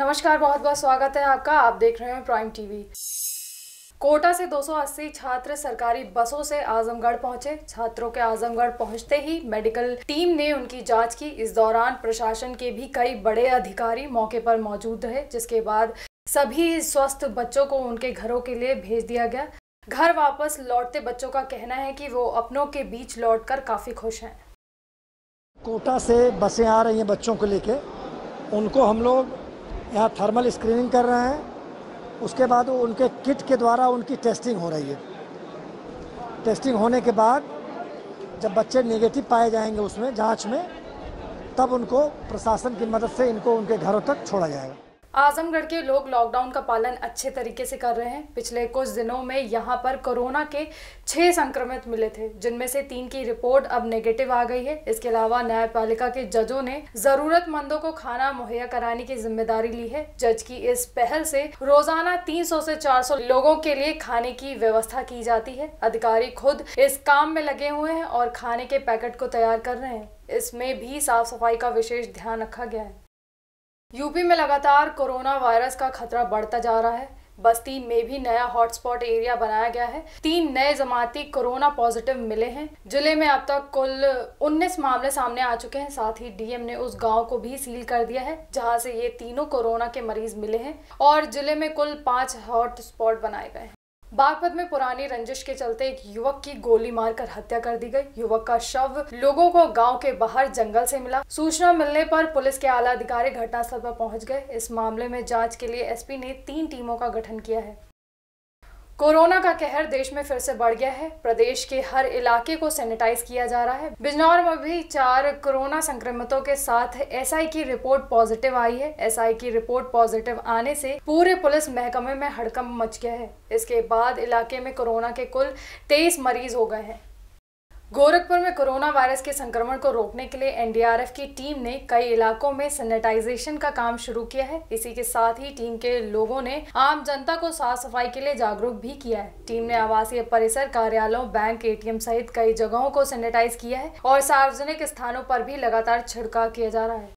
नमस्कार बहुत बहुत स्वागत है आपका आप देख रहे हैं प्राइम टीवी कोटा से 280 छात्र सरकारी बसों से आजमगढ़ पहुंचे छात्रों के आजमगढ़ पहुंचते ही मेडिकल टीम ने उनकी जांच की इस दौरान प्रशासन के भी कई बड़े अधिकारी मौके पर मौजूद रहे जिसके बाद सभी स्वस्थ बच्चों को उनके घरों के लिए भेज दिया गया घर वापस लौटते बच्चों का कहना है कि वो अपनों के बीच लौटकर काफ़ी खुश हैं कोटा से बसें आ रही हैं बच्चों को लेके उनको हम लोग यहाँ थर्मल स्क्रीनिंग कर रहे हैं उसके बाद उनके किट के द्वारा उनकी टेस्टिंग हो रही है टेस्टिंग होने के बाद जब बच्चे नेगेटिव पाए जाएंगे उसमें जांच में तब उनको प्रशासन की मदद से इनको उनके घरों तक छोड़ा जाएगा आजमगढ़ के लोग लॉकडाउन का पालन अच्छे तरीके से कर रहे हैं पिछले कुछ दिनों में यहाँ पर कोरोना के छः संक्रमित मिले थे जिनमें से तीन की रिपोर्ट अब नेगेटिव आ गई है इसके अलावा न्यायपालिका के जजों ने जरूरतमंदों को खाना मुहैया कराने की जिम्मेदारी ली है जज की इस पहल से रोजाना 300 से 400 लोगों के लिए खाने की व्यवस्था की जाती है अधिकारी खुद इस काम में लगे हुए हैं और खाने के पैकेट को तैयार कर रहे हैं इसमें भी साफ सफाई का विशेष ध्यान रखा गया है यूपी में लगातार कोरोना वायरस का खतरा बढ़ता जा रहा है बस्ती में भी नया हॉटस्पॉट एरिया बनाया गया है तीन नए जमाती कोरोना पॉजिटिव मिले हैं जिले में अब तक कुल 19 मामले सामने आ चुके हैं साथ ही डीएम ने उस गांव को भी सील कर दिया है जहां से ये तीनों कोरोना के मरीज मिले हैं और जिले में कुल पांच हॉटस्पॉट बनाए गए हैं बागपत में पुरानी रंजिश के चलते एक युवक की गोली मारकर हत्या कर दी गई युवक का शव लोगों को गांव के बाहर जंगल से मिला सूचना मिलने पर पुलिस के आला अधिकारी घटनास्थल पर पहुंच गए इस मामले में जांच के लिए एसपी ने तीन टीमों का गठन किया है कोरोना का कहर देश में फिर से बढ़ गया है प्रदेश के हर इलाके को सैनिटाइज किया जा रहा है बिजनौर में भी चार कोरोना संक्रमितों के साथ एसआई की रिपोर्ट पॉजिटिव आई है एसआई की रिपोर्ट पॉजिटिव आने से पूरे पुलिस महकमे में हड़कंप मच गया है इसके बाद इलाके में कोरोना के कुल तेईस मरीज हो गए हैं गोरखपुर में कोरोना वायरस के संक्रमण को रोकने के लिए एनडीआरएफ की टीम ने कई इलाकों में सैनिटाइजेशन का काम शुरू किया है इसी के साथ ही टीम के लोगों ने आम जनता को साफ सफाई के लिए जागरूक भी किया है टीम ने आवासीय परिसर कार्यालयों बैंक एटीएम सहित कई जगहों को सैनिटाइज किया है और सार्वजनिक स्थानों पर भी लगातार छिड़काव किया जा रहा है